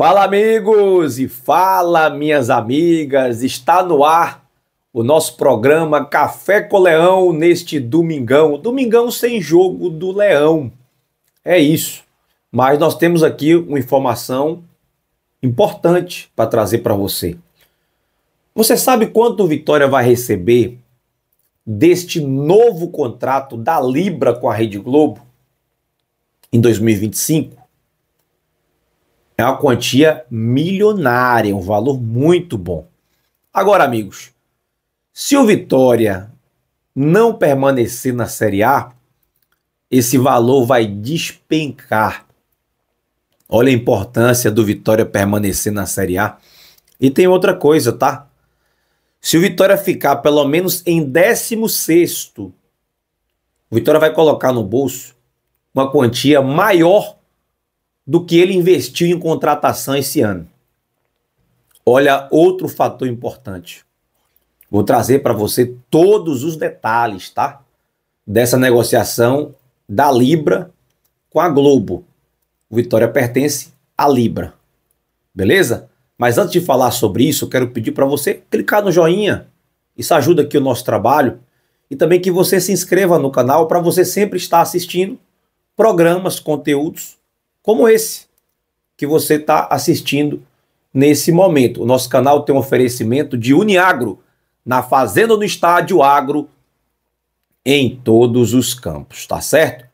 Fala, amigos e fala, minhas amigas. Está no ar o nosso programa Café com Leão neste domingão. Domingão sem jogo do Leão. É isso. Mas nós temos aqui uma informação importante para trazer para você. Você sabe quanto o Vitória vai receber deste novo contrato da Libra com a Rede Globo em 2025? É uma quantia milionária, um valor muito bom. Agora, amigos, se o Vitória não permanecer na Série A, esse valor vai despencar. Olha a importância do Vitória permanecer na Série A. E tem outra coisa, tá? Se o Vitória ficar pelo menos em 16, o Vitória vai colocar no bolso uma quantia maior do que ele investiu em contratação esse ano. Olha, outro fator importante. Vou trazer para você todos os detalhes, tá? Dessa negociação da Libra com a Globo. O Vitória pertence à Libra. Beleza? Mas antes de falar sobre isso, eu quero pedir para você clicar no joinha. Isso ajuda aqui o nosso trabalho. E também que você se inscreva no canal para você sempre estar assistindo programas, conteúdos como esse que você está assistindo nesse momento. O nosso canal tem um oferecimento de Uniagro, na Fazenda do Estádio Agro, em todos os campos, tá certo?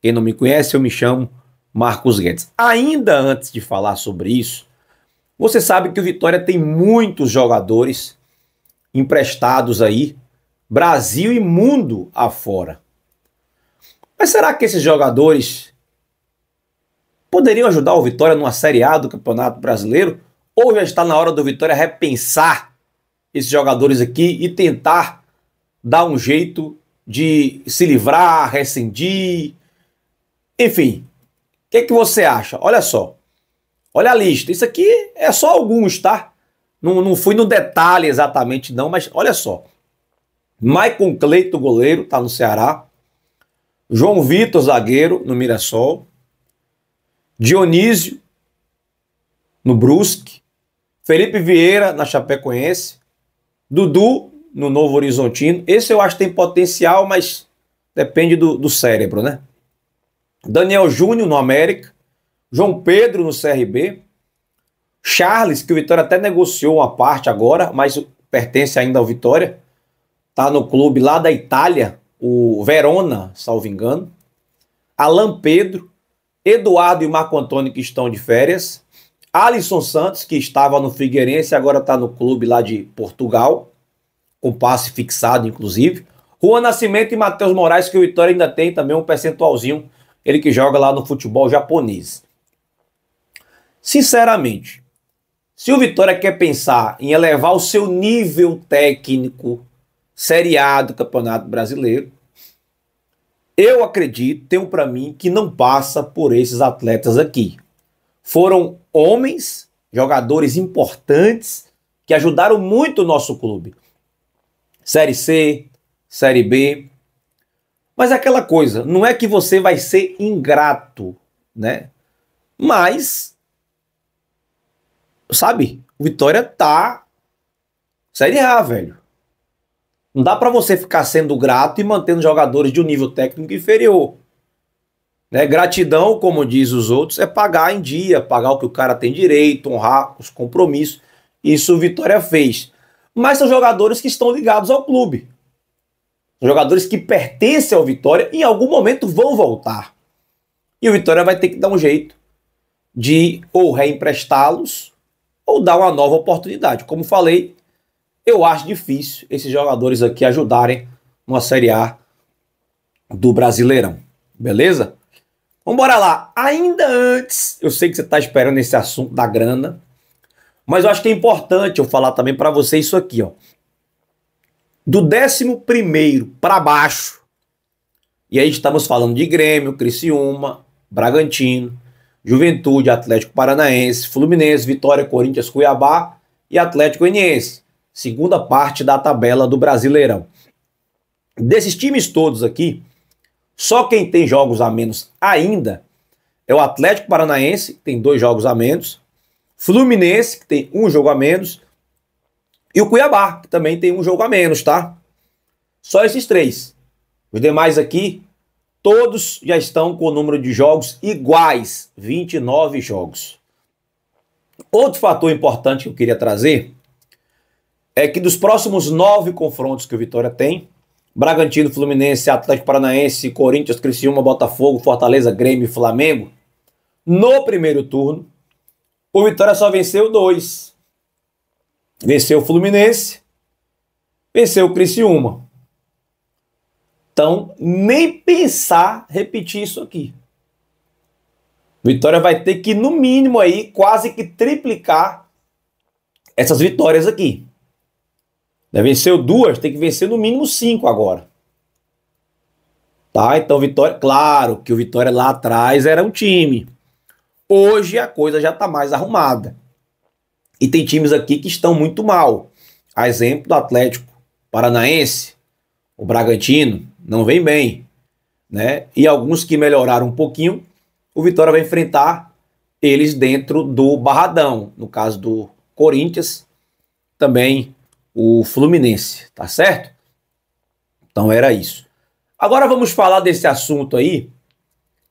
Quem não me conhece, eu me chamo Marcos Guedes. Ainda antes de falar sobre isso, você sabe que o Vitória tem muitos jogadores emprestados aí, Brasil e mundo afora. Mas será que esses jogadores poderiam ajudar o Vitória numa Série A do Campeonato Brasileiro? Ou já está na hora do Vitória repensar esses jogadores aqui e tentar dar um jeito de se livrar, rescindir? Enfim, o que, é que você acha? Olha só. Olha a lista. Isso aqui é só alguns, tá? Não, não fui no detalhe exatamente, não, mas olha só. Maicon Cleito, goleiro, tá no Ceará. João Vitor, zagueiro, no Mirassol. Dionísio, no Brusque, Felipe Vieira, na Chapecoense, Dudu, no Novo Horizontino. Esse eu acho que tem potencial, mas depende do, do cérebro, né? Daniel Júnior, no América, João Pedro, no CRB, Charles, que o Vitória até negociou uma parte agora, mas pertence ainda ao Vitória, tá no clube lá da Itália, o Verona, salvo engano, Alan Pedro, Eduardo e Marco Antônio, que estão de férias. Alisson Santos, que estava no Figueirense, agora está no clube lá de Portugal, com passe fixado, inclusive. Juan Nascimento e Matheus Moraes, que o Vitória ainda tem também um percentualzinho, ele que joga lá no futebol japonês. Sinceramente, se o Vitória quer pensar em elevar o seu nível técnico Série A do Campeonato Brasileiro, eu acredito, tenho para mim, que não passa por esses atletas aqui. Foram homens, jogadores importantes, que ajudaram muito o nosso clube. Série C, Série B. Mas é aquela coisa, não é que você vai ser ingrato, né? Mas, sabe, o Vitória tá Série A, velho. Não dá para você ficar sendo grato e mantendo jogadores de um nível técnico inferior. Né? Gratidão, como diz os outros, é pagar em dia, pagar o que o cara tem direito, honrar os compromissos. Isso o Vitória fez. Mas são jogadores que estão ligados ao clube. São jogadores que pertencem ao Vitória e em algum momento vão voltar. E o Vitória vai ter que dar um jeito de ou reemprestá-los ou dar uma nova oportunidade. Como falei, eu acho difícil esses jogadores aqui ajudarem numa Série A do Brasileirão. Beleza? Vamos bora lá. Ainda antes, eu sei que você está esperando esse assunto da grana, mas eu acho que é importante eu falar também para você isso aqui, ó. Do 11 para baixo, e aí estamos falando de Grêmio, Criciúma, Bragantino, Juventude, Atlético Paranaense, Fluminense, Vitória, Corinthians, Cuiabá e Atlético Goianiense segunda parte da tabela do Brasileirão. Desses times todos aqui, só quem tem jogos a menos ainda é o Atlético Paranaense, que tem dois jogos a menos, Fluminense, que tem um jogo a menos, e o Cuiabá, que também tem um jogo a menos, tá? Só esses três. Os demais aqui, todos já estão com o número de jogos iguais, 29 jogos. Outro fator importante que eu queria trazer é que dos próximos nove confrontos que o Vitória tem, Bragantino, Fluminense, Atlético Paranaense, Corinthians, Criciúma, Botafogo, Fortaleza, Grêmio e Flamengo, no primeiro turno, o Vitória só venceu dois. Venceu o Fluminense, venceu o Criciúma. Então, nem pensar repetir isso aqui. Vitória vai ter que, no mínimo, aí, quase que triplicar essas vitórias aqui. Né? Venceu duas, tem que vencer no mínimo cinco agora. Tá? Então, Vitória, claro que o Vitória lá atrás era um time. Hoje a coisa já está mais arrumada. E tem times aqui que estão muito mal. A exemplo do Atlético Paranaense, o Bragantino, não vem bem. Né? E alguns que melhoraram um pouquinho, o Vitória vai enfrentar eles dentro do Barradão. No caso do Corinthians, também o Fluminense, tá certo? Então era isso. Agora vamos falar desse assunto aí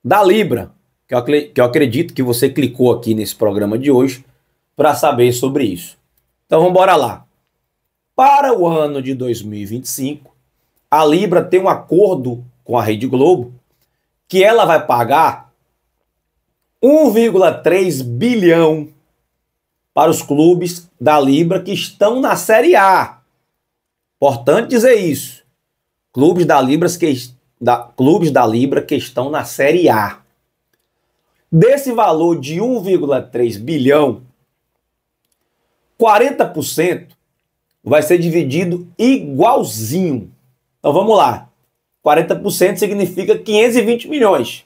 da Libra, que eu, que eu acredito que você clicou aqui nesse programa de hoje para saber sobre isso. Então vamos lá. Para o ano de 2025, a Libra tem um acordo com a Rede Globo que ela vai pagar 1,3 bilhão para os clubes da Libra que estão na Série A. Importante dizer isso. Clubes da Libra que, da, clubes da Libra que estão na Série A. Desse valor de 1,3 bilhão, 40% vai ser dividido igualzinho. Então vamos lá. 40% significa 520 milhões.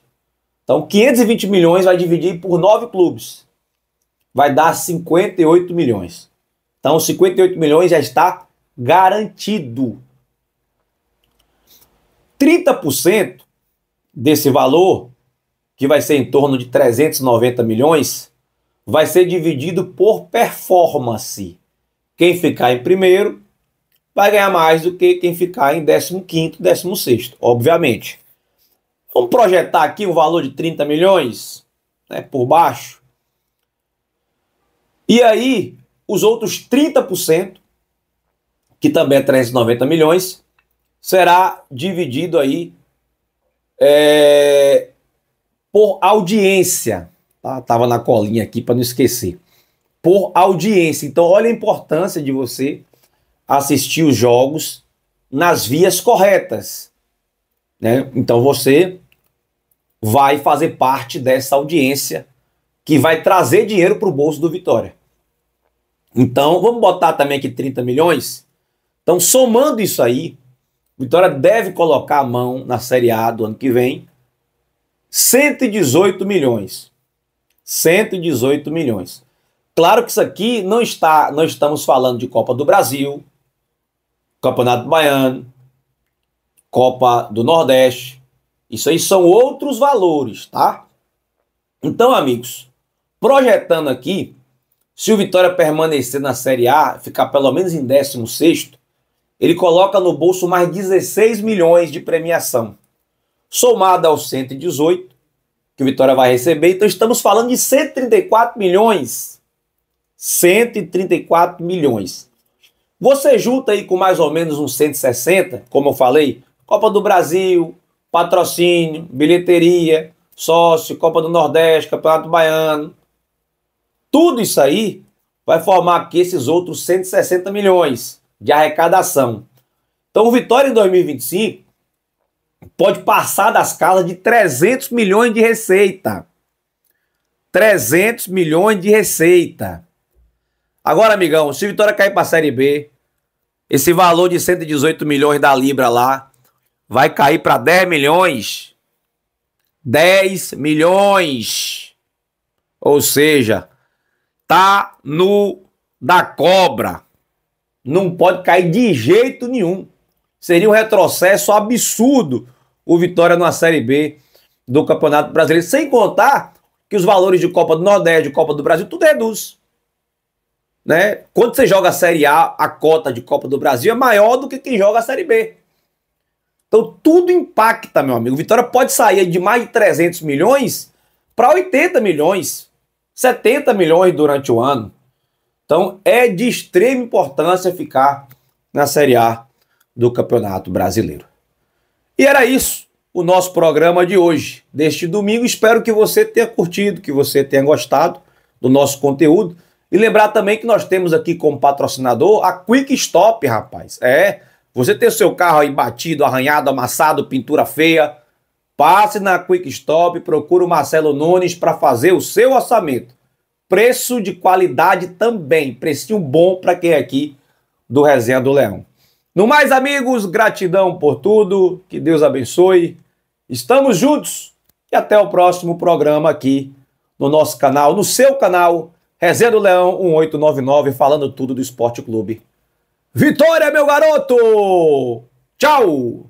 Então 520 milhões vai dividir por nove clubes vai dar 58 milhões. Então, 58 milhões já está garantido. 30% desse valor, que vai ser em torno de 390 milhões, vai ser dividido por performance. Quem ficar em primeiro vai ganhar mais do que quem ficar em 15º, 16º, obviamente. Vamos projetar aqui um valor de 30 milhões, né, por baixo. E aí, os outros 30%, que também é 390 milhões, será dividido aí é, por audiência. Tá? na colinha aqui para não esquecer. Por audiência. Então, olha a importância de você assistir os jogos nas vias corretas. Né? Então, você vai fazer parte dessa audiência que vai trazer dinheiro para o bolso do Vitória. Então, vamos botar também aqui 30 milhões? Então, somando isso aí, Vitória deve colocar a mão na Série A do ano que vem. 118 milhões. 118 milhões. Claro que isso aqui não está, nós estamos falando de Copa do Brasil, Campeonato Baiano, Copa do Nordeste. Isso aí são outros valores, tá? Então, amigos, projetando aqui, se o Vitória permanecer na Série A, ficar pelo menos em 16, ele coloca no bolso mais 16 milhões de premiação. Somado aos 118 que o Vitória vai receber, então estamos falando de 134 milhões. 134 milhões. Você junta aí com mais ou menos uns 160, como eu falei, Copa do Brasil, patrocínio, bilheteria, sócio, Copa do Nordeste, Campeonato Baiano, tudo isso aí vai formar aqui esses outros 160 milhões de arrecadação. Então, o Vitória em 2025 pode passar das casas de 300 milhões de receita. 300 milhões de receita. Agora, amigão, se o Vitória cair para a Série B, esse valor de 118 milhões da Libra lá vai cair para 10 milhões. 10 milhões. Ou seja, tá no da cobra. Não pode cair de jeito nenhum. Seria um retrocesso absurdo o Vitória na Série B do Campeonato Brasileiro, sem contar que os valores de Copa do Nordeste, de Copa do Brasil, tudo reduz. Né? Quando você joga a Série A, a cota de Copa do Brasil é maior do que quem joga a Série B. Então tudo impacta, meu amigo. Vitória pode sair de mais de 300 milhões para 80 milhões. 70 milhões durante o ano. Então é de extrema importância ficar na Série A do Campeonato Brasileiro. E era isso o nosso programa de hoje, deste domingo. Espero que você tenha curtido, que você tenha gostado do nosso conteúdo. E lembrar também que nós temos aqui como patrocinador a Quick Stop, rapaz. É, você tem o seu carro aí batido, arranhado, amassado, pintura feia, Passe na Quick Stop, procure o Marcelo Nunes para fazer o seu orçamento. Preço de qualidade também, precinho bom para quem é aqui do Resenha do Leão. No mais, amigos, gratidão por tudo, que Deus abençoe. Estamos juntos e até o próximo programa aqui no nosso canal, no seu canal, Resenha do Leão 1899, falando tudo do Esporte Clube. Vitória, meu garoto! Tchau!